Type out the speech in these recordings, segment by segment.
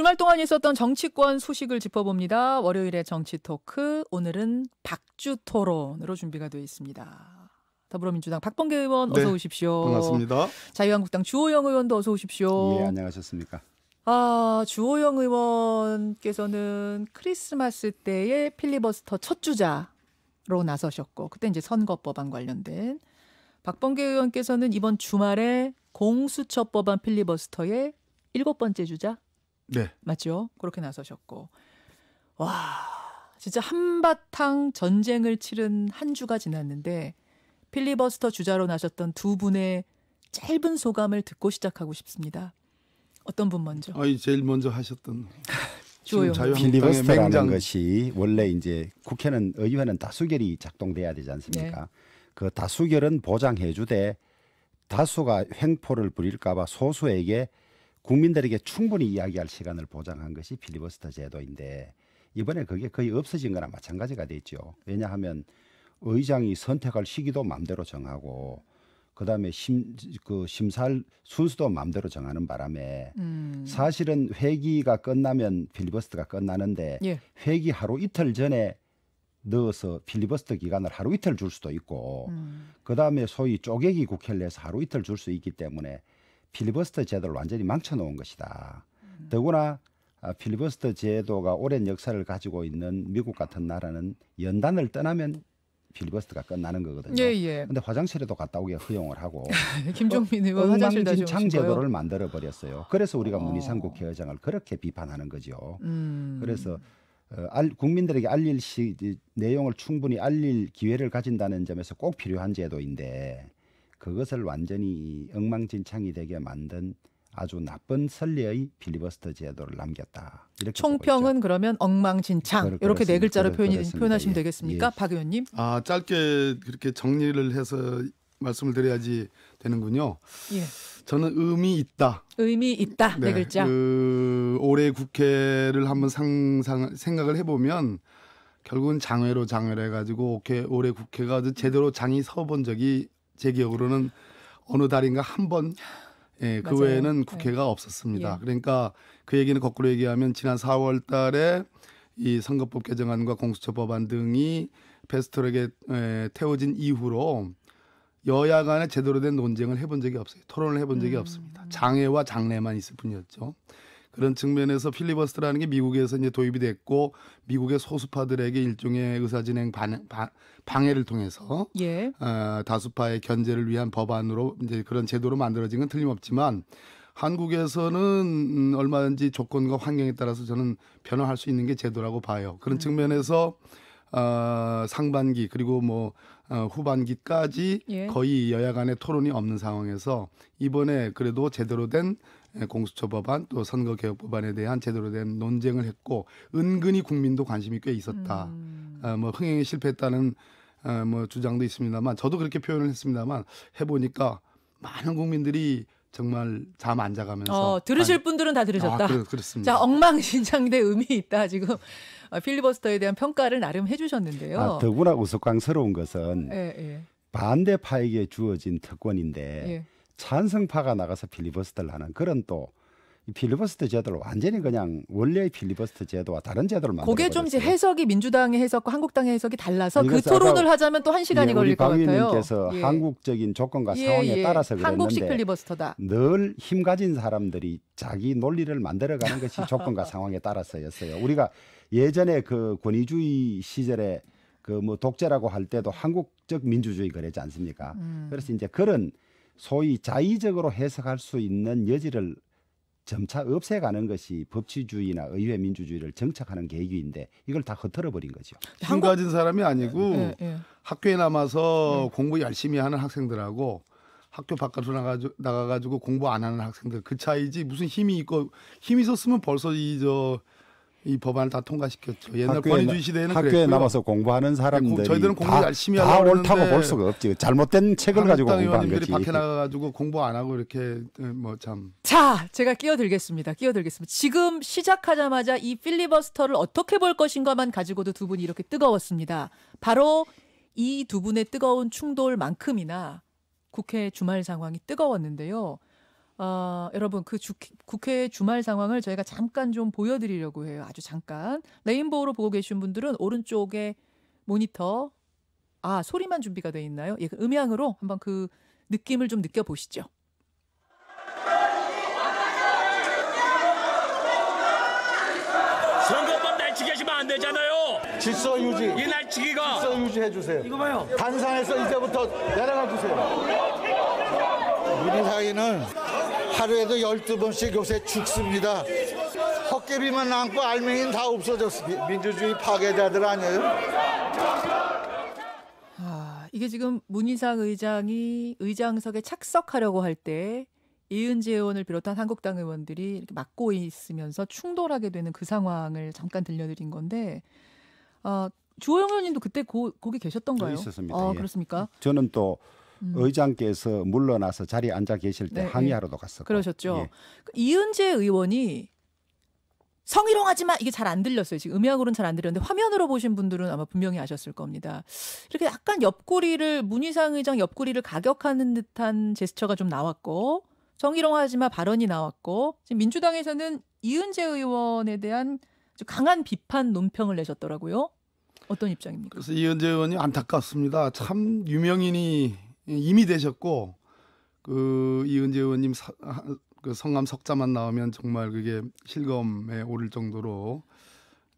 주말 동안 있었던 정치권 소식을 짚어봅니다. 월요일의 정치 토크 오늘은 박주 토론으로 준비가 되어 있습니다. 더불어민주당 박범계 의원 네, 어서 오십시오. 반갑습니다. 자유한국당 주호영 의원도 어서 오십시오. 예, 안녕하셨습니까? 아, 주호영 의원께서는 크리스마스 때의 필리버스터 첫 주자로 나서셨고 그때 이제 선거법안 관련된 박범계 의원께서는 이번 주말에 공수처법안 필리버스터의 일곱 번째 주자 네. 맞죠? 그렇게 나서셨고 와 진짜 한바탕 전쟁을 치른 한 주가 지났는데 필리버스터 주자로 나셨던 두 분의 짧은 소감을 듣고 시작하고 싶습니다. 어떤 분 먼저? 아니 제일 먼저 하셨던 필리버스터라는 것이 원래 이제 국회는 의회는 다수결이 작동돼야 되지 않습니까? 네. 그 다수결은 보장해주되 다수가 횡포를 부릴까봐 소수에게 국민들에게 충분히 이야기할 시간을 보장한 것이 필리버스터 제도인데 이번에 그게 거의 없어진 거나 마찬가지가 되죠. 왜냐하면 의장이 선택할 시기도 맘대로 정하고 그다음에 심, 그 심사할 순수도 맘대로 정하는 바람에 음. 사실은 회기가 끝나면 필리버스터가 끝나는데 예. 회기 하루 이틀 전에 넣어서 필리버스터 기간을 하루 이틀 줄 수도 있고 음. 그다음에 소위 쪼개기 국회를 해서 하루 이틀 줄 수 있기 때문에 필리버스터 제도를 완전히 망쳐놓은 것이다. 음. 더구나 아, 필리버스터 제도가 오랜 역사를 가지고 있는 미국 같은 나라는 연단을 떠나면 필리버스터가 끝나는 거거든요. 예, 예. 데 화장실에도 갔다 오게 허용을 하고 김종민 의원 화장실 다창 제도를 만들어 버렸어요. 그래서 우리가 어. 문희상 국회의장을 그렇게 비판하는 거죠. 음. 그래서 어, 알, 국민들에게 알릴 시, 내용을 충분히 알릴 기회를 가진다는 점에서 꼭 필요한 제도인데 그것을 완전히 엉망진창이 되게 만든 아주 나쁜 선례의 빌리버스터 제도를 남겼다. 총평은 그러면 엉망진창 그렇, 이렇게 네 글자로 표현이, 표현하시면 예. 되겠습니까, 예. 박 의원님? 아 짧게 그렇게 정리를 해서 말씀을 드려야지 되는군요. 예. 저는 의미 있다. 의미 있다 네, 네 글자. 그 올해 국회를 한번 상상 생각을 해보면 결국은 장외로 장외를 해가지고 올해 국회가 제대로 장이 서본 적이 제 기억으로는 어느 달인가 한 번. 예, 그 맞아요. 외에는 네. 국회가 네. 없었습니다. 예. 그러니까 그 얘기는 거꾸로 얘기하면 지난 4월 달에 이 선거법 개정안과 공수처 법안 등이 패스트트랙에 태워진 이후로 여야 간에 제대로 된 논쟁을 해본 적이 없어요. 토론을 해본 적이 음. 없습니다. 장애와 장례만 있을 뿐이었죠. 그런 측면에서 필리버스터라는 게 미국에서 이제 도입이 됐고 미국의 소수파들에게 일종의 의사진행 반, 방해를 통해서 예. 어, 다수파의 견제를 위한 법안으로 이제 그런 제도로 만들어진 건 틀림없지만 한국에서는 음, 얼마든지 조건과 환경에 따라서 저는 변화할 수 있는 게 제도라고 봐요. 그런 음. 측면에서 어, 상반기 그리고 뭐 어, 후반기까지 예. 거의 여야 간의 토론이 없는 상황에서 이번에 그래도 제대로 된 공수처 법안 또 선거 개혁 법안에 대한 제대로 된 논쟁을 했고 은근히 국민도 관심이 꽤 있었다. 음. 어, 뭐 흥행에 실패했다는 어, 뭐 주장도 있습니다만 저도 그렇게 표현을 했습니다만 해보니까 많은 국민들이 정말 잠 안 자가면서 어, 들으실 아니, 분들은 다 들으셨다. 아, 그렇, 습니다 자, 엉망진창된 의미 있다 지금 어, 필리버스터에 대한 평가를 나름 해주셨는데요. 아, 더구나 우스꽝스러운 것은 예, 예. 반대파에게 주어진 특권인데 예. 찬성파가 나가서 필리버스터를 하는 그런 또 필리버스터 제도를 완전히 그냥 원래의 필리버스터 제도와 다른 제도를 만들어 그게 좀 이제 해석이 민주당의 해석과 한국당의 해석이 달라서 그 그러니까 토론을 하자면 또 한 시간이 예, 걸릴 것 같아요. 님께서 예. 한국적인 조건과 예, 예, 상황에 따라서 그랬는데 한국식 필리버스터다. 늘 힘 가진 사람들이 자기 논리를 만들어가는 것이 조건과 상황에 따라서였어요. 우리가 예전에 그 권위주의 시절에 그 뭐 독재라고 할 때도 한국적 민주주의 그랬지 않습니까? 음. 그래서 이제 그런 소위 자의적으로 해석할 수 있는 여지를 점차 없애가는 것이 법치주의나 의회 민주주의를 정착하는 계기인데 이걸 다흩어 버린 거죠. 한 가진 사람이 아니고 네, 네. 학교에 남아서 네. 공부 열심히 하는 학생들하고 학교 바깥으로 나가지고, 나가가지고 공부 안 하는 학생들 그 차이지 무슨 힘이 있고 힘이 있었으면 벌써 이저 이 법안을 다 통과시켰죠. 옛날 학교에, 권위주의 시대에는 학교에 그랬고요. 남아서 공부하는 사람들이 저희들은 공부 다, 열심히 다 옳다고 볼 수가 없지. 잘못된 책을 가지고 공부한 거지. 밖에 나가가지고 공부 안 하고 이렇게 어, 뭐 참. 자, 제가 끼어들겠습니다. 끼어들겠습니다. 지금 시작하자마자 이 필리버스터를 어떻게 볼 것인가만 가지고도 두 분이 이렇게 뜨거웠습니다. 바로 이 두 분의 뜨거운 충돌만큼이나 국회 주말 상황이 뜨거웠는데요. 어, 여러분 그 주, 국회 주말 상황을 저희가 잠깐 좀 보여드리려고 해요. 아주 잠깐. 레인보우로 보고 계신 분들은 오른쪽에 모니터 아 소리만 준비가 돼 있나요? 예, 그 음향으로 한번 그 느낌을 좀 느껴보시죠. 선거법 날치기 하시면 안 되잖아요. 질서 유지. 이 날치기가 질서 유지해 주세요. 이거 봐요. 단상에서 이제부터 내려가 주세요. 우리 사이는 하루에도 열두 번씩 요새 죽습니다. 헛개비만 남고 알맹이는 다 없어졌습니다. 민주주의 파괴자들 아니에요? 아, 이게 지금 문희상 의장이 의장석에 착석하려고 할 때 이은재 의원을 비롯한 한국당 의원들이 이렇게 막고 있으면서 충돌하게 되는 그 상황을 잠깐 들려드린 건데 어, 주호영 의원님도 그때 고, 거기 계셨던가요? 네, 있었습니다. 아, 예. 그렇습니까? 저는 또 음. 의장께서 물러나서 자리에 앉아 계실 때 네, 네. 항의하러도 갔었고. 그러셨죠. 예. 그 이은재 의원이 성희롱하지 마 이게 잘 안 들렸어요. 지금 음향으로는 잘 안 들렸는데 화면으로 보신 분들은 아마 분명히 아셨을 겁니다. 이렇게 약간 옆구리를 문희상 의장 옆구리를 가격하는 듯한 제스처가 좀 나왔고 성희롱하지 마 발언이 나왔고 지금 민주당에서는 이은재 의원에 대한 강한 비판 논평을 내셨더라고요. 어떤 입장입니까? 그래서 이은재 의원이 안타깝습니다. 참 유명인이 이미 되셨고 그 이은재 의원님 사, 그 성함 석자만 나오면 정말 그게 실검에 오를 정도로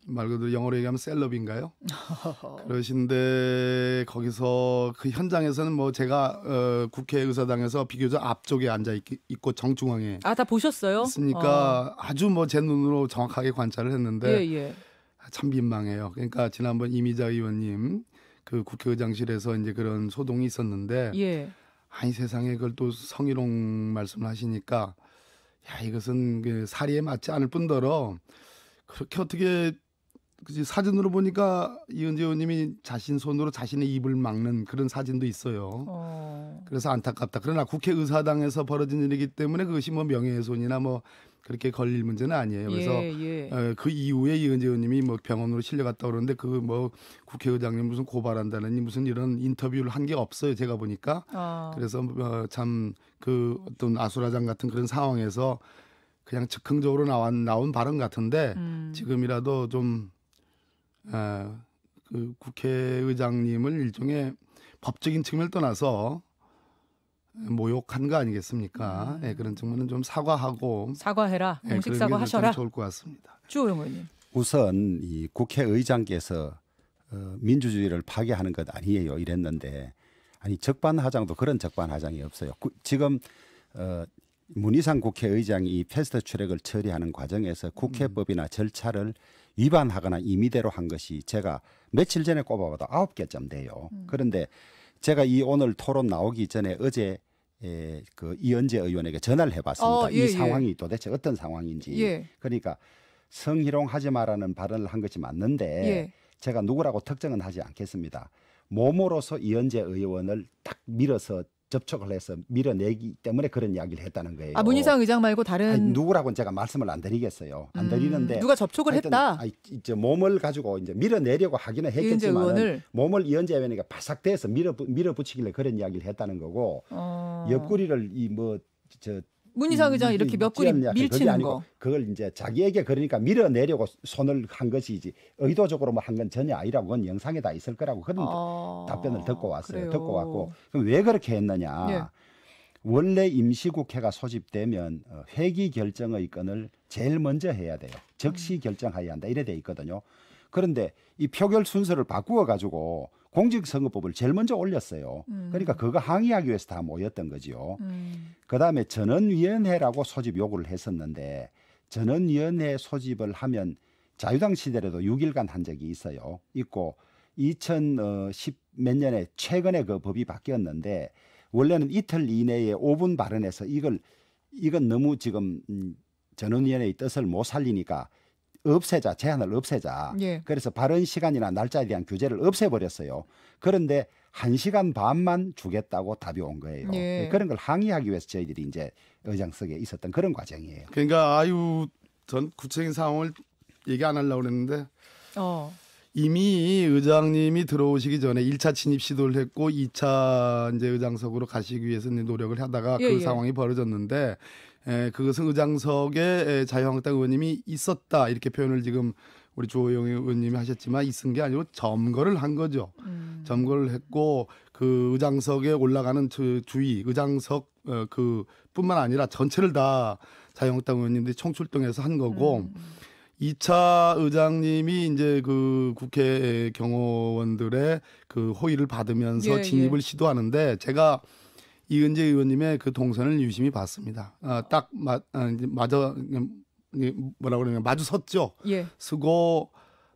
말 그대로 영어로 얘기하면 셀럽인가요? 그러신데 거기서 그 현장에서는 뭐 제가 어, 국회의사당에서 비교적 앞쪽에 앉아 있, 고 정중앙에 아다 보셨어요? 있으니까 어. 아주 뭐 제 눈으로 정확하게 관찰을 했는데 예, 예. 참 민망해요. 그러니까 지난번 이미자 의원님 그 국회의장실에서 이제 그런 소동이 있었는데 예. 아니 세상에 그걸 또 성희롱 말씀을 하시니까 야 이것은 그 사리에 맞지 않을 뿐더러 그렇게 어떻게 그지 사진으로 보니까 이은재 의원님이 자신 손으로 자신의 입을 막는 그런 사진도 있어요. 어... 그래서 안타깝다. 그러나 국회 의사당에서 벌어진 일이기 때문에 그것이 뭐 명예훼손이나 뭐 그렇게 걸릴 문제는 아니에요. 그래서 예, 예. 어, 그 이후에 이은재 의원님이 뭐 병원으로 실려갔다 그러는데 그 뭐 국회의장님 무슨 고발한다느니 무슨 이런 인터뷰를 한 게 없어요. 제가 보니까 아. 그래서 뭐, 어, 참그 어떤 아수라장 같은 그런 상황에서 그냥 즉흥적으로 나온 나온 발언 같은데 음. 지금이라도 좀 어, 그 국회의장님을 일종의 법적인 측면을 떠나서 모욕한 거 아니겠습니까? 음. 예, 그런 측면은 좀 사과하고 사과해라 예, 공식 예, 사과하셔라 좋을 것 같습니다. 주호영 의원님. 우선 이 국회의장께서 어, 민주주의를 파괴하는 것 아니에요 이랬는데 아니 적반하장도 그런 적반하장이 없어요. 구, 지금 어, 문희상 국회의장이 패스트 트랙을 처리하는 과정에서 음. 국회법이나 절차를 위반하거나 임의대로 한 것이 제가 며칠 전에 꼽아봐도 아홉 개쯤 돼요. 음. 그런데 제가 이 오늘 토론 나오기 전에 어제 예, 그이연재 의원에게 전화를 해봤습니다. 어, 예, 이 예. 상황이 예. 도대체 어떤 상황인지. 예. 그러니까 성희롱 하지 마라는 발언을 한 것이 맞는데 제가 누구라고 특정은 하지 않겠습니다. 몸으로서 이연재 의원을 딱 밀어서 접촉을 해서 밀어내기 때문에 그런 이야기를 했다는 거예요. 아 문희상 의장 말고 다른 아니, 누구라고는 제가 말씀을 안 드리겠어요. 안 음, 드리는데 누가 접촉을 했다. 아니, 이제 몸을 가지고 이제 밀어내려고 하기는 했겠지만 몸을 이현재 의원이가 바삭대서 밀어 밀어붙이길래 그런 이야기를 했다는 거고 어... 옆구리를 이 뭐 저 문희석 음, 의장 이렇게 몇 그리 밀치는 거. 그걸 이제 자기에게 그러니까 밀어내려고 손을 한 것이지 의도적으로 뭐 한 건 전혀 아니라고 그건 영상에 다 있을 거라고 그런 아, 답변을 듣고 왔어요. 그래요. 듣고 왔고 그럼 왜 그렇게 했느냐. 예. 원래 임시국회가 소집되면 어, 회기 결정의 건을 제일 먼저 해야 돼요. 즉시 음. 결정해야 한다 이래 돼 있거든요. 그런데 이 표결 순서를 바꾸어 가지고 공직선거법을 제일 먼저 올렸어요. 음. 그러니까 그거 항의하기 위해서 다 모였던 거지요. 음. 그다음에 전원위원회라고 소집 요구를 했었는데 전원위원회 소집을 하면 자유당 시절에도 6일간 한 적이 있어요. 있고 2010몇 어, 년에 최근에 그 법이 바뀌었는데 원래는 이틀 이내에 5분 발언해서 이걸 이건 너무 지금 음, 전원위원회의 뜻을 못 살리니까 없애자 제한을 없애자. 예. 그래서 발언 시간이나 날짜에 대한 규제를 없애버렸어요. 그런데 한 시간 반만 주겠다고 답이 온 거예요. 예. 예 그런 걸 항의하기 위해서 저희들이 이제 의장석에 있었던 그런 과정이에요. 그러니까 아유 전 구체적인 상황을 얘기 안 하려고 그랬는데 어. 이미 의장님이 들어오시기 전에 1차 진입 시도를 했고 2차 이제 의장석으로 가시기 위해서 노력을 하다가 예, 그 예. 상황이 벌어졌는데 에, 그것은 의장석에 자유한국당 의원님이 있었다 이렇게 표현을 지금 우리 주호영 의원님이 하셨지만 있은 게 아니고 점거를 한 거죠. 음. 점거를 했고 그 의장석에 올라가는 그 주위 의장석 어, 그 뿐만 아니라 전체를 다 자유한국당 의원님들이 총출동해서 한 거고 음. 2차 음. 의장님이 이제 그 국회 경호원들의 그 호의를 받으면서 예, 예. 진입을 예. 시도하는데 제가 이은재 의원님의 그 동선을 유심히 봤습니다. 어, 딱 마, 아, 마저 뭐라 그러냐 마주 섰죠. 예. 쓰고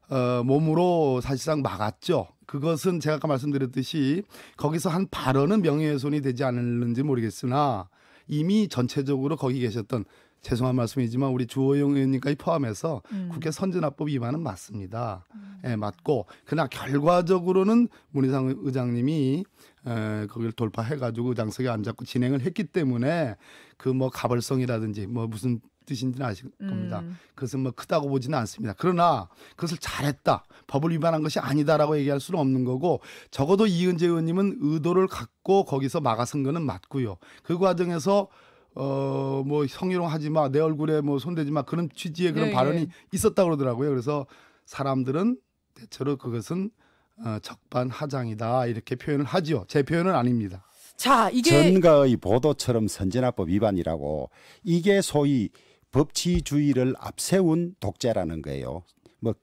어, 몸으로 사실상 막았죠. 그것은 제가 아까 말씀드렸듯이 거기서 한 발언은 명예훼손이 되지 않을는지 모르겠으나 이미 전체적으로 거기 계셨던 죄송한 말씀이지만 우리 주호영 의원님까지 포함해서 음. 국회 선진화법 위반은 맞습니다. 음. 예, 맞고 그러나 결과적으로는 문희상 의장님이 에, 거기를 돌파해가지고 의장석에 앉았고 진행을 했기 때문에 그 뭐 가벌성이라든지 뭐 무슨 뜻인지는 아실 겁니다. 음. 그것은 뭐 크다고 보지는 않습니다. 그러나 그것을 잘했다, 법을 위반한 것이 아니다라고 얘기할 수는 없는 거고 적어도 이은재 의원님은 의도를 갖고 거기서 막아선 거는 맞고요. 그 과정에서 어 뭐 성희롱 하지 마, 내 얼굴에 뭐 손대지 마 그런 취지의 그런 네, 발언이 네. 예. 있었다 고 그러더라고요. 그래서 사람들은 대체로 그것은 어, 적반하장이다 이렇게 표현을 하지요. 제 표현은 아닙니다. 자, 이게 전가의 보도처럼 선진화법 위반이라고 이게 소위 법치주의를 앞세운 독재라는 거예요. 뭐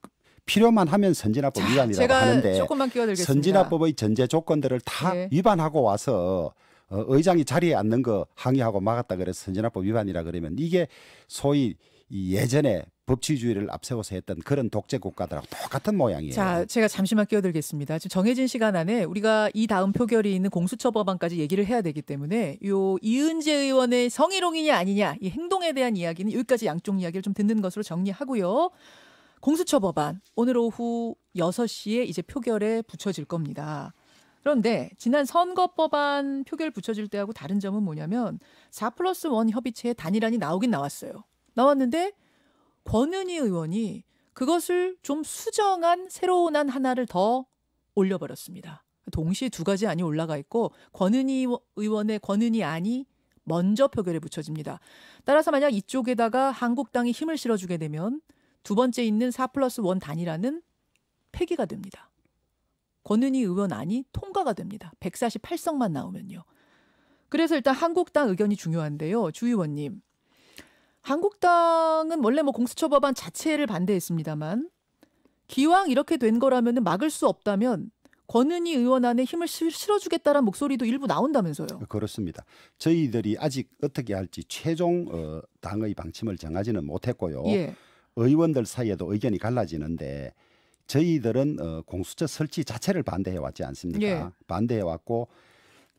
필요만 하면 선진화법 자, 위반이라고 하는데 선진화법의 전제 조건들을 다 네. 위반하고 와서 어, 의장이 자리에 앉는 거 항의하고 막았다 그래서 선진화법 위반이라 그러면 이게 소위 예전에 법치주의를 앞세워서 했던 그런 독재 국가들하고 똑같은 모양이에요. 자, 제가 잠시만 끼어들겠습니다. 지금 정해진 시간 안에 우리가 이 다음 표결이 있는 공수처 법안까지 얘기를 해야 되기 때문에 요 이은재 의원의 성희롱이냐 아니냐 이 행동에 대한 이야기는 여기까지 양쪽 이야기를 좀 듣는 것으로 정리하고요. 공수처 법안 오늘 오후 6시에 이제 표결에 붙여질 겁니다. 그런데 지난 선거법안 표결 붙여질 때하고 다른 점은 뭐냐면 4 플러스 1 협의체의 단일안이 나오긴 나왔어요. 나왔는데 권은희 의원이 그것을 좀 수정한 새로운 한 하나를 더 올려버렸습니다. 동시에 두 가지 안이 올라가 있고 권은희 의원의 권은희 안이 먼저 표결에 붙여집니다. 따라서 만약 이쪽에다가 한국당이 힘을 실어주게 되면 두 번째 있는 4 플러스 1 단이라는 폐기가 됩니다. 권은희 의원 안이 통과가 됩니다. 148석만 나오면요. 그래서 일단 한국당 의견이 중요한데요. 주 의원님. 한국당은 원래 뭐 공수처법안 자체를 반대했습니다만 기왕 이렇게 된 거라면 막을 수 없다면 권은희 의원 안에 힘을 실어주겠다는 목소리도 일부 나온다면서요. 그렇습니다. 저희들이 아직 어떻게 할지 최종 어, 당의 방침을 정하지는 못했고요. 예. 의원들 사이에도 의견이 갈라지는데 저희들은 어, 공수처 설치 자체를 반대해 왔지 않습니까? 예. 반대해 왔고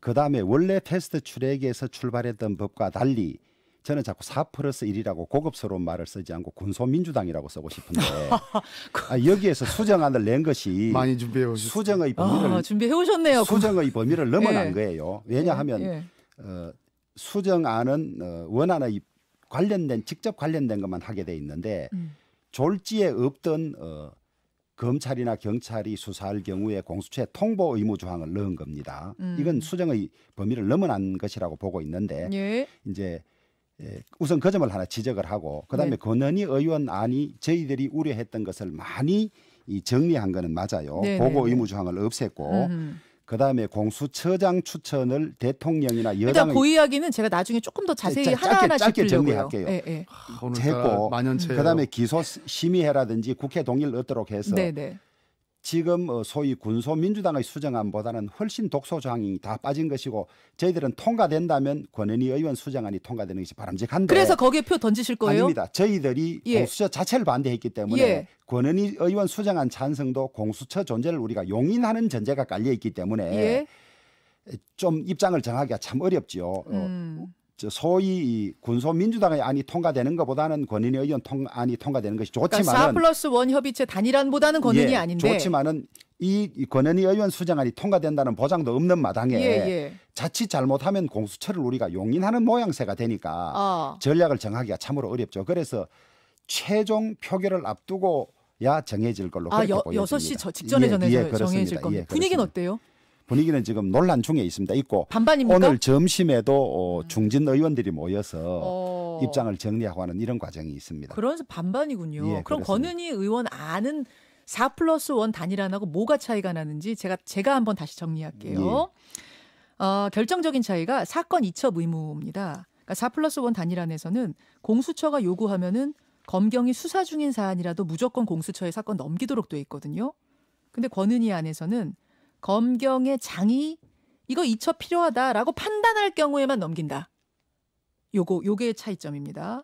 그 다음에 원래 패스트 트랙에서 출발했던 법과 달리 저는 자꾸 4 플러스 1이라고 고급스러운 말을 쓰지 않고 군소민주당이라고 쓰고 싶은데 아, 여기에서 수정안을 낸 것이 많이 준비해 오셨 수정의 아, 범위를 아, 준비해 오셨네요. 수정의 범위를 넘어난 예. 거예요. 왜냐하면 예, 예. 어, 수정안은 어, 원안의 관련된 직접 관련된 것만 하게 돼 있는데 음. 졸지에 없던 어, 검찰이나 경찰이 수사할 경우에 공수처에 통보 의무 조항을 넣은 겁니다. 음. 이건 수정의 범위를 넘어난 것이라고 보고 있는데 예. 이제 예, 우선 그 점을 하나 지적을 하고 그다음에 네. 권은희 의원안이 저희들이 우려했던 것을 많이 이 정리한 거는 맞아요. 네, 네 보고 네. 의무 조항을 없앴고 음흠. 음. 그다음에 공수처장 추천을 대통령이나 여당 일단 그 이야기는 제가 나중에 조금 더 자세히 하나하나 짧게 정리할게요. 예, 예. 아, 했고 그다음에 기소 심의회라든지 국회 동의를 얻도록 해서 네, 네. 지금 어, 소위 군소민주당의 수정안보다는 훨씬 독소조항이 다 빠진 것이고 저희들은 통과된다면 권은희 의원 수정안이 통과되는 것이 바람직한데 그래서 거기에 표 던지실 거예요? 아닙니다. 저희들이 예. 공수처 자체를 반대했기 때문에 예. 권은희 의원 수정안 찬성도 공수처 존재를 우리가 용인하는 전제가 깔려 있기 때문에 예. 좀 입장을 정하기가 참 어렵지요. 어, 음. 소위 군소민주당의 안이 통과되는 것보다는 권인의 의견 통, 안이 통과되는 것이 그러니까 좋지만은 그러니까 4 플러스 원 협의체 단일안보다는 권인이 예, 아닌데 좋지만은 이 권은희 의원 수장안이 통과된다는 보장도 없는 마당에 예, 예. 자칫 잘못하면 공수처를 우리가 용인하는 모양새가 되니까 아. 전략을 정하기가 참으로 어렵죠. 그래서 최종 표결을 앞두고 야 정해질 걸로 아, 그렇게 여, 보여니다 6시 저 직전에 예, 예 정해질 겁니다. 예, 분위기는 어때요? 분위기는 지금 논란 중에 있습니다. 있고 반반입니까? 오늘 점심에도 어, 음. 중진 의원들이 모여서 어... 입장을 정리하고 하는 이런 과정이 있습니다. 그런 반반이군요. 예, 그럼 권은희 의원 아는 4 플러스 1 단일안하고 뭐가 차이가 나는지 제가 제가 한번 다시 정리할게요. 예. 어, 결정적인 차이가 사건 이첩 의무입니다. 그러니까 4 플러스 1 단일안에서는 공수처가 요구하면은 검경이 수사 중인 사안이라도 무조건 공수처에 사건 넘기도록 돼 있거든요. 근데 권은희 안에서는 검경의 장이 이거 이처 필요하다라고 판단할 경우에만 넘긴다. 요거 요게 차이점입니다.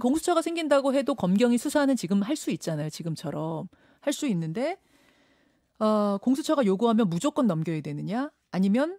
공수처가 생긴다고 해도 검경이 수사는 지금 할 수 있잖아요. 지금처럼 할 수 있는데 어, 공수처가 요구하면 무조건 넘겨야 되느냐? 아니면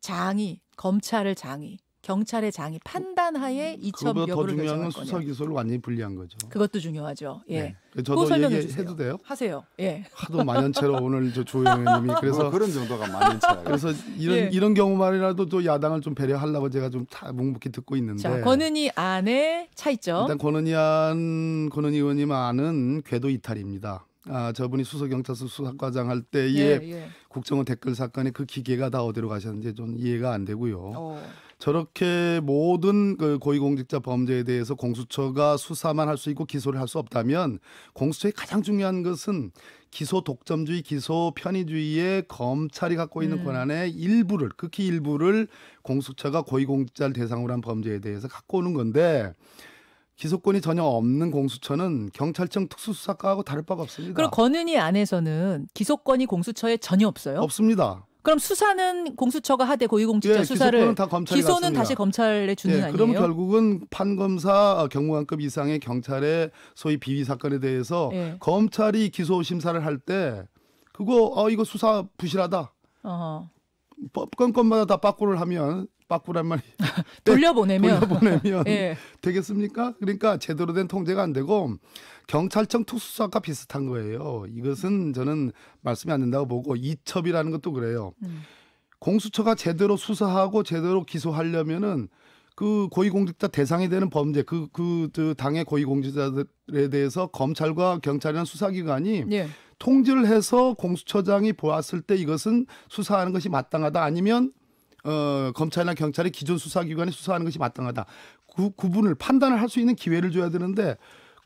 장이 검찰을 장이 경찰의 장이 판단하에 음, 이첩 여부를 더 중요한 건 수사 기소를 완전히 분리한 거죠. 그것도 중요하죠. 예. 네. 저도 설명해 도 돼요? 하세요. 예. 하도 만연체로 오늘 조영현님이 그래서 뭐 그런 정도가 만연체. 그래서 이런 예. 이런 경우만이라도 또 야당을 좀 배려하려고 제가 좀 묵묵히 듣고 있는데. 자, 권은희 안의 차이점. 일단 권은희 안 권은희 의원님 안은 궤도 이탈입니다. 아, 저분이 수석경찰서 수사과장 할 때에 예, 예. 국정원 댓글 사건의 그 기계가 다 어디로 가셨는지 좀 이해가 안 되고요. 어. 저렇게 모든 그 고위공직자 범죄에 대해서 공수처가 수사만 할 수 있고 기소를 할 수 없다면 공수처의 가장 중요한 것은 기소 독점주의, 기소 편의주의의 검찰이 갖고 있는 음. 권한의 일부를 극히 일부를 공수처가 고위공직자를 대상으로 한 범죄에 대해서 갖고 오는 건데 기소권이 전혀 없는 공수처는 경찰청 특수수사과하고 다를 바가 없습니다. 그럼 권은희 안에서는 기소권이 공수처에 전혀 없어요? 없습니다. 그럼 수사는 공수처가 하되 고위공직자 예, 수사를 기소는 갔습니다. 다시 검찰에 주는 예, 아니에요? 그럼 결국은 판검사 어, 경무관급 이상의 경찰의 소위 비위 사건에 대해서 예. 검찰이 기소 심사를 할 때 그거 어 이거 수사 부실하다. 어허. 건건마다 다 빠꾸를 하면 빠꾸란 말이 돌려보내면 돌려보내면 예. 되겠습니까? 그러니까 제대로 된 통제가 안 되고 경찰청 특수수사과 비슷한 거예요. 이것은 저는 말씀이 안 된다고 보고 이첩이라는 것도 그래요. 음. 공수처가 제대로 수사하고 제대로 기소하려면은 그 고위공직자 대상이 되는 범죄 그그 그, 그 당의 고위공직자들에 대해서 검찰과 경찰이나 수사기관이 예. 통지를 해서 공수처장이 보았을 때 이것은 수사하는 것이 마땅하다 아니면 어, 검찰이나 경찰이 기존 수사기관이 수사하는 것이 마땅하다. 그 구분을 판단을 할 수 있는 기회를 줘야 되는데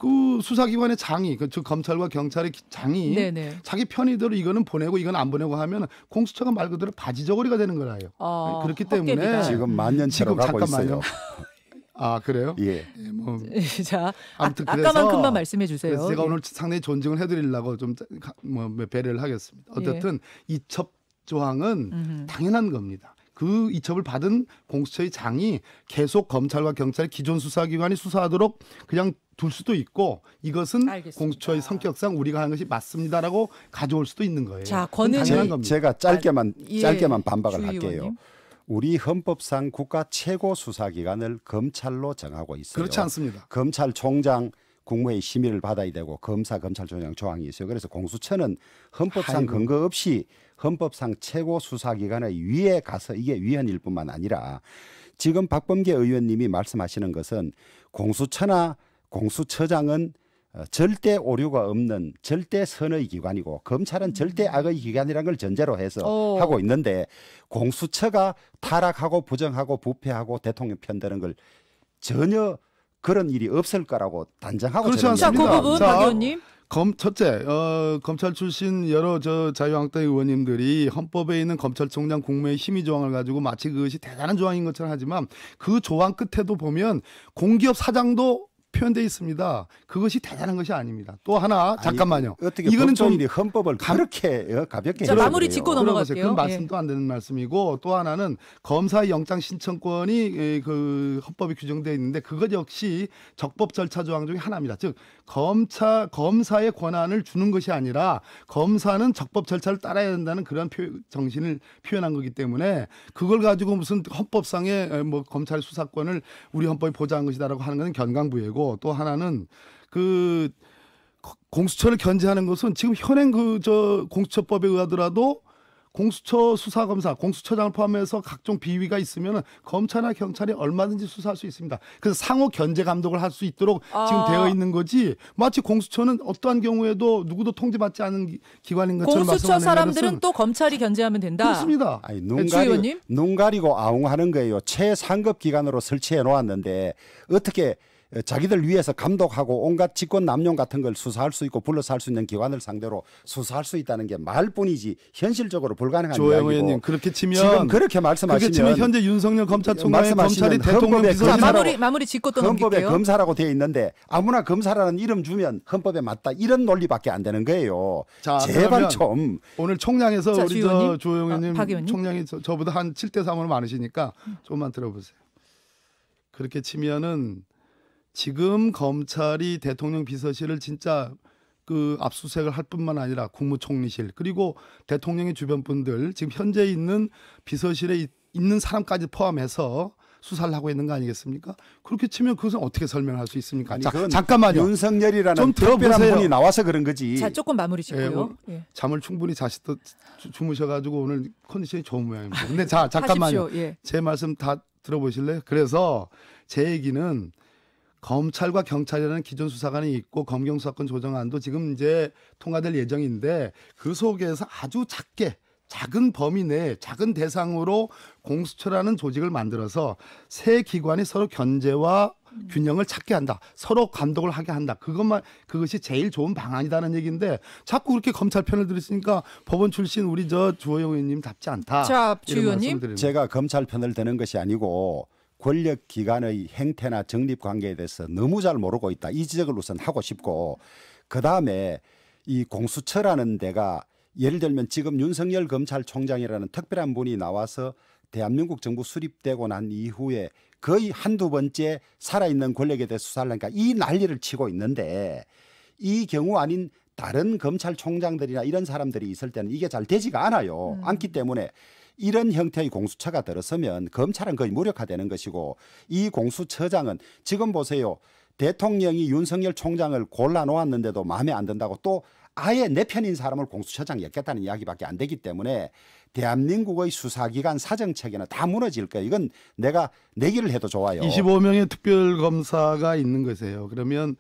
그 수사기관의 장이 그즉 검찰과 경찰의 장이 네네. 자기 편의대로 이거는 보내고 이건 안 보내고 하면 공수처가 말 그대로 바지저고리가 되는 거라요. 어, 그렇기 헛개비다. 때문에 지금 만년치로 가고 있어요. 아 그래요? 예. 예 뭐. 자, 아, 아무튼 아, 까만큼만 말씀해 주세요. 제가 예. 오늘 상당히 존중을 해드리려고 좀뭐 뭐 배려를 하겠습니다. 예. 어쨌든 예. 이첩 조항은 음흠. 당연한 겁니다. 그 이첩을 받은 공수처의 장이 계속 검찰과 경찰 기존 수사기관이 수사하도록 그냥 둘 수도 있고 이것은 알겠습니다. 공수처의 성격상 우리가 하는 것이 맞습니다라고 가져올 수도 있는 거예요. 자, 권은 제가 짧게만 아, 예. 짧게만 반박을 할게요. 의원님. 우리 헌법상 국가 최고 수사기관을 검찰로 정하고 있어요. 그렇지 않습니다. 검찰총장 국무회의 심의를 받아야 되고 검사 검찰총장 조항이 있어요. 그래서 공수처는 헌법상 아이고. 근거 없이 헌법상 최고 수사기관의 위에 가서 이게 위헌일 뿐만 아니라 지금 박범계 의원님이 말씀하시는 것은 공수처나 공수처장은 어, 절대 오류가 없는 절대 선의 기관이고 검찰은 절대 음. 악의 기관이라는 걸 전제로 해서 오. 어. 하고 있는데 공수처가 타락하고 부정하고 부패하고 대통령 편드는 걸 전혀 그런 일이 없을 거라고 단정하고 있습니다그 자, 그 의원님. 검, 첫째, 어, 검찰 출신 여러 저 자유한국당 의원님들이 헌법에 있는 검찰총장 공매의 힘의 조항을 가지고 마치 그것이 대단한 조항인 것처럼 하지만 그 조항 끝에도 보면 공기업 사장도 표현돼 있습니다. 그것이 대단한 것이 아닙니다. 또 하나 잠깐만요. 아니, 어떻게 이거는 좀 헌법을 가, 그렇게 어, 가볍게 자, 마무리 짓고 넘어가세요. 그 예. 말씀도 예. 안 되는 말씀이고 또 하나는 검사의 영장 신청권이 그 헌법에 규정되어 있는데 그것 역시 적법 절차 조항 중에 하나입니다. 즉 검사 검사의 권한을 주는 것이 아니라 검사는 적법 절차를 따라야 된다는 그런 표, 정신을 표현한 거기 때문에 그걸 가지고 무슨 헌법상의 뭐 검찰 수사권을 우리 헌법이 보장한 것이다라고 하는 것은 견강부예고 또 하나는 그 공수처를 견제하는 것은 지금 현행 그 저 공수처법에 의하더라도 공수처 수사검사, 공수처장을 포함해서 각종 비위가 있으면 검찰이나 경찰이 얼마든지 수사할 수 있습니다. 그래서 상호 견제 감독을 할 수 있도록 아. 지금 되어 있는 거지 마치 공수처는 어떠한 경우에도 누구도 통제받지 않은 기관인 것처럼 공수처 사람들은 또 검찰이 견제하면 된다. 그렇습니다. 아니, 눈, 가리, 눈 가리고 아웅하는 거예요. 최상급 기관으로 설치해 놓았는데 어떻게 자기들 위해서 감독하고 온갖 직권 남용 같은 걸 수사할 수 있고 불러서 할 수 있는 기관을 상대로 수사할 수 있다는 게 말뿐이지 현실적으로 불가능한 이야기고 의원님 그렇게 치면 지금 그렇게 말씀하시면 그렇게 치면 현재 윤석열 음, 검찰총장의 검찰이 대통령 비서관 마무리 마무리 짓고 또 넘길게요. 검사라고 되어 있는데 아무나 검사라는 이름 주면 헌법에 맞다 이런 논리밖에 안 되는 거예요. 자, 제발 좀 오늘 총량에서 자, 우리 조영현님 아, 총량이 저, 보다한 7대 3으로 많으시니까 조금만 음. 들어보세요. 그렇게 치면은 지금 검찰이 대통령 비서실을 진짜 그 압수수색을 할 뿐만 아니라 국무총리실 그리고 대통령의 주변 분들 지금 현재 있는 비서실에 있는 사람까지 포함해서 수사를 하고 있는 거 아니겠습니까? 그렇게 치면 그것은 어떻게 설명할 수 있습니까? 아니, 자, 잠깐만요. 윤석열이라는 좀 특별한 들어 분이 나와서 그런 거지. 자, 조금 마무리 짓고요. 예, 뭐 예. 잠을 충분히 자시도 주무셔가지고 오늘 컨디션이 좋은 모양입니다. 근데 자, 잠깐만요. 하십시오, 예. 제 말씀 다 들어보실래요? 그래서 제 얘기는 검찰과 경찰이라는 기존 수사관이 있고 검경 수사권 조정안도 지금 이제 통과될 예정인데 그 속에서 아주 작게 작은 범위 내에 작은 대상으로 공수처라는 조직을 만들어서 세 기관이 서로 견제와 음. 균형을 찾게 한다. 서로 감독을 하게 한다. 그것만 그것이 제일 좋은 방안이다는 얘기인데 자꾸 그렇게 검찰 편을 들으시니까 법원 출신 우리 저 주호영 의원님 답지 않다. 자, 주호님 제가 검찰 편을 드는 것이 아니고 권력 기관의 행태나 정립 관계에 대해서 너무 잘 모르고 있다. 이 지적을 우선 하고 싶고 그다음에 이 공수처라는 데가 예를 들면 지금 윤석열 검찰총장이라는 특별한 분이 나와서 대한민국 정부 수립되고 난 이후에 거의 한두 번째 살아있는 권력에 대해 수사를 하니까 이 난리를 치고 있는데 이 경우 아닌 다른 검찰총장들이나 이런 사람들이 있을 때는 이게 잘 되지가 않아요. 음. 않기 때문에 이런 형태의 공수처가 들어서면 검찰은 거의 무력화되는 것이고 이 공수처장은 지금 보세요. 대통령이 윤석열 총장을 골라놓았는데도 마음에 안 든다고 또 아예 내 편인 사람을 공수처장 엮겠다는 이야기밖에 안 되기 때문에 대한민국의 수사기관 사정체계는 다 무너질 거예요. 이건 내가 내기를 해도 좋아요. 25명의 특별검사가 있는 거세요. 그러면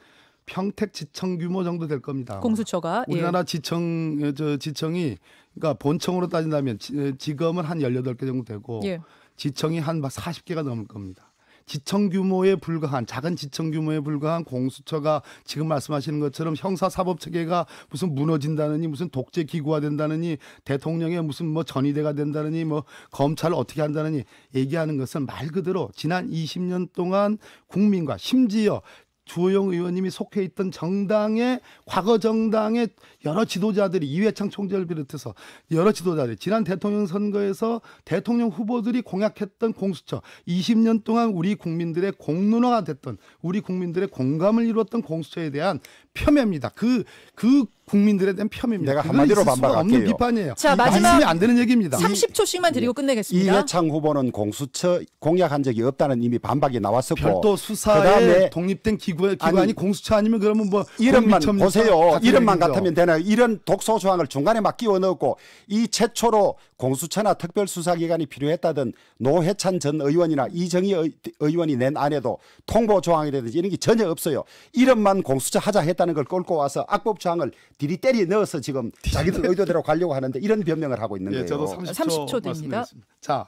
평택 지청 규모 정도 될 겁니다. 공수처가 예. 우리나라 예. 지청 어, 저 지청이 그러니까 본청으로 따진다면 지, 어, 지금은한 열여덟 개 정도 되고 예. 지청이 한 사십 개가 넘을 겁니다. 지청 규모에 불과한 작은 지청 규모에 불과한 공수처가 지금 말씀하시는 것처럼 형사 사법 체계가 무슨 무너진다느니 무슨 독재 기구화 된다느니 대통령의 무슨 뭐 전위대가 된다느니 뭐 검찰을 어떻게 한다느니 얘기하는 것은 말 그대로 지난 20년 동안 국민과 심지어 주호영 의원님이 속해 있던 정당의 과거 정당의 여러 지도자들이 이회창 총재를 비롯해서 여러 지도자들이 지난 대통령 선거에서 대통령 후보들이 공약했던 공수처 20년 동안 우리 국민들의 공론화가 됐던 우리 국민들의 공감을 이루었던 공수처에 대한 폄훼입니다. 그, 그 국민들에 대한 폄훼입니다. 내가 한마디로 반박할게요. 없는 비판이에요. 자, 마지막 안 되는 얘기입니다. 30초씩만 드리고 끝내겠습니다. 이해창 후보는 공수처 공약한 적이 없다는 이미 반박이 나왔었고 별도 수사에 독립된 기구, 기관이 아니, 공수처 아니면 그러면 뭐 이름만 보세요. 이름만 같으면 되나요? 이런 독소 조항을 중간에 막 끼워 넣고이 최초로 공수처나 특별수사기관이 필요했다던 노회찬 전 의원이나 이정희 의원이 낸 안에도 통보 조항이라든지 이런 게 전혀 없어요. 이름만 공수처 하자 했다 없다는 걸 끌고 와서 악법 조항을 들이 때려 넣어서 지금 자기들 의도대로 가려고 하는데 이런 변명을 하고 있는 예, 거예요. 저도 30초, 30초 됩니다. 자,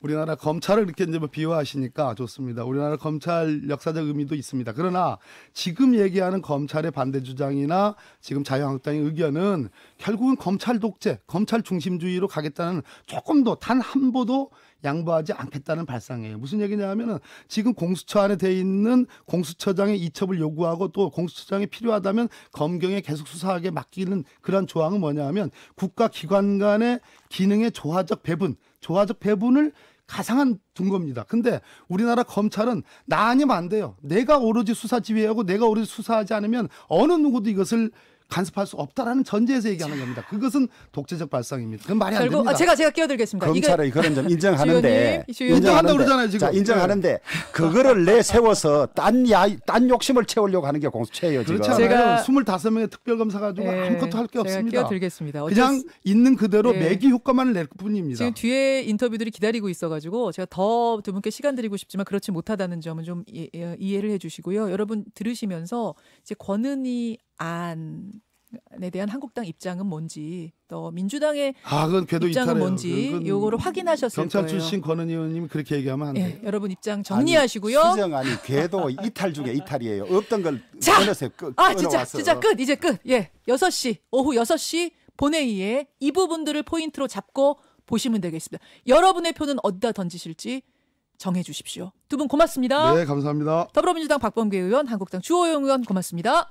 우리나라 검찰을 이렇게 이제 뭐 비유하시니까 좋습니다. 우리나라 검찰 역사적 의미도 있습니다. 그러나 지금 얘기하는 검찰의 반대 주장이나 지금 자유한국당의 의견은 결국은 검찰 독재, 검찰 중심주의로 가겠다는 조금도 단한 보도 양보하지 않겠다는 발상이에요. 무슨 얘기냐면은 하 지금 공수처 안에 돼 있는 공수처장의 이첩을 요구하고 또 공수처장이 필요하다면 검경에 계속 수사하게 맡기는 그런 조항은 뭐냐하면 국가 기관 간의 기능의 조화적 배분, 조화적 배분을 가상한 둔 겁니다. 근데 우리나라 검찰은 나 아니면 안 돼요. 내가 오로지 수사 지휘하고 내가 오로지 수사하지 않으면 어느 누구도 이것을 간섭할 수 없다라는 전제에서 얘기하는 겁니다. 그것은 독재적 발상입니다. 그건 말이 안 됩니다. 아, 제가 제가 끼어들겠습니다. 검찰의 그런 점 인정하는데 인정한다 그러잖아요 지금. 자, 인정하는데 네. 그거를 내세워서 딴야딴 욕심을 채우려고 하는 게 공수처예요 지금. 그렇잖아요. 제가 25명의 특별검사 가지고 네, 아무것도 할 게 없습니다. 끼어들겠습니다. 그냥 어쩔... 있는 그대로 네. 매기 효과만을 낼 뿐입니다. 지금 뒤에 인터뷰들이 기다리고 있어가지고 제가 더 두 분께 시간 드리고 싶지만 그렇지 못하다는 점은 좀 이, 이해를 해주시고요. 여러분 들으시면서 이제 권은희 안에 대한 한국당 입장은 뭔지 또 민주당의 아, 그건 입장은 뭔지 그 요거를 확인하셨을 경찰 거예요. 출신 권은 의원님 그렇게 얘기하면 안 예, 돼요. 예, 여러분 입장 정리하시고요. 아니, 수정 아니 궤도 이탈 중에 이탈이에요. 없던 걸 꺼내서 끄, 아 진짜 진짜 끝 이제 끝. 예, 6시 오후 6시 본회의에 이 부분들을 포인트로 잡고 보시면 되겠습니다. 여러분의 표는 어디다 던지실지 정해 주십시오. 두 분 고맙습니다. 네, 감사합니다. 더불어민주당 박범계 의원, 한국당 주호영 의원 고맙습니다.